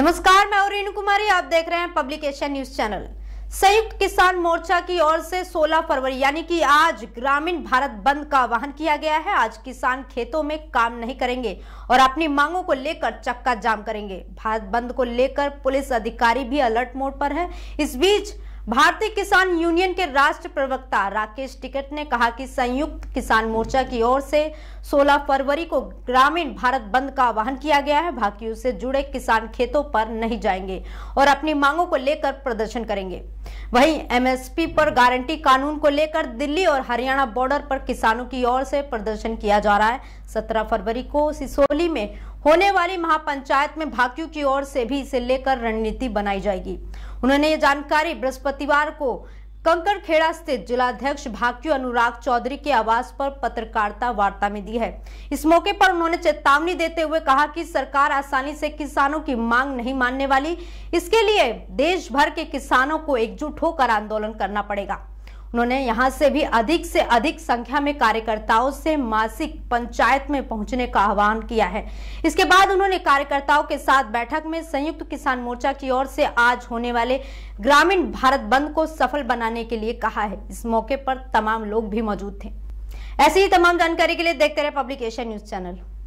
नमस्कार मैं रेणु कुमारी आप देख रहे हैं पब्लिक एशिया न्यूज चैनल संयुक्त किसान मोर्चा की ओर से 16 फरवरी यानी कि आज ग्रामीण भारत बंद का आह्वान किया गया है आज किसान खेतों में काम नहीं करेंगे और अपनी मांगों को लेकर चक्का जाम करेंगे भारत बंद को लेकर पुलिस अधिकारी भी अलर्ट मोड पर है इस बीच भारतीय किसान यूनियन के राष्ट्र प्रवक्ता राकेश टिकट ने कहा कि संयुक्त किसान मोर्चा की ओर से 16 फरवरी को ग्रामीण भारत बंद का आह्वान किया गया है भाकियों से जुड़े किसान खेतों पर नहीं जाएंगे और अपनी मांगों को लेकर प्रदर्शन करेंगे वहीं एमएसपी पर गारंटी कानून को लेकर दिल्ली और हरियाणा बॉर्डर पर किसानों की ओर से प्रदर्शन किया जा रहा है सत्रह फरवरी को सिसोली में होने वाली महापंचायत में भाकियों की ओर से भी इसे लेकर रणनीति बनाई जाएगी उन्होंने ये जानकारी बृहस्पतिवार को कंकड़खेड़ा स्थित जिलाध्यक्ष भाक्यू अनुराग चौधरी के आवास पर पत्रकारिता वार्ता में दी है इस मौके पर उन्होंने चेतावनी देते हुए कहा कि सरकार आसानी से किसानों की मांग नहीं मानने वाली इसके लिए देश भर के किसानों को एकजुट होकर आंदोलन करना पड़ेगा उन्होंने यहां से भी अधिक से अधिक संख्या में कार्यकर्ताओं से मासिक पंचायत में पहुंचने का आह्वान किया है इसके बाद उन्होंने कार्यकर्ताओं के साथ बैठक में संयुक्त किसान मोर्चा की ओर से आज होने वाले ग्रामीण भारत बंद को सफल बनाने के लिए कहा है इस मौके पर तमाम लोग भी मौजूद थे ऐसी ही तमाम जानकारी के लिए देखते रहे पब्लिकेशन न्यूज चैनल